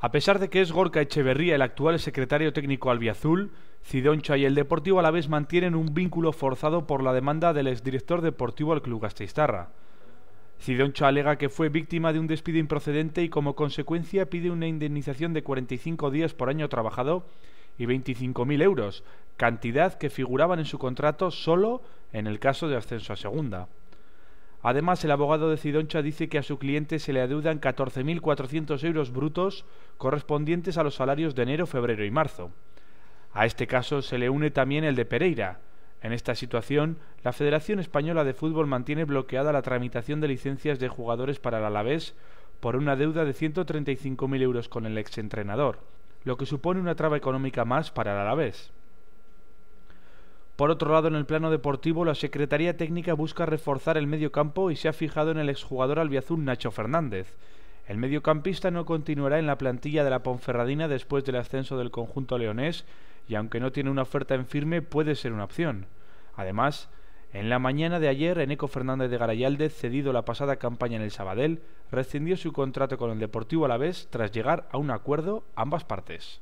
A pesar de que es Gorka Echeverría el actual secretario técnico albiazul, Cidoncha y el Deportivo a la vez mantienen un vínculo forzado por la demanda del exdirector deportivo al club Gasteiztarra. Cidoncha alega que fue víctima de un despido improcedente y como consecuencia pide una indemnización de 45 días por año trabajado y 25.000 euros, cantidad que figuraban en su contrato solo en el caso de ascenso a segunda. Además, el abogado de Cidoncha dice que a su cliente se le adeudan 14.400 euros brutos correspondientes a los salarios de enero, febrero y marzo. A este caso se le une también el de Pereira. En esta situación, la Federación Española de Fútbol mantiene bloqueada la tramitación de licencias de jugadores para el Alavés por una deuda de 135.000 euros con el exentrenador, lo que supone una traba económica más para el Alavés. Por otro lado, en el plano deportivo, la Secretaría Técnica busca reforzar el mediocampo y se ha fijado en el exjugador albiazul Nacho Fernández. El mediocampista no continuará en la plantilla de la Ponferradina después del ascenso del conjunto leonés y aunque no tiene una oferta en firme puede ser una opción. Además, en la mañana de ayer, Eneco Fernández de Garayalde, cedido la pasada campaña en el Sabadell, rescindió su contrato con el Deportivo Alavés tras llegar a un acuerdo ambas partes.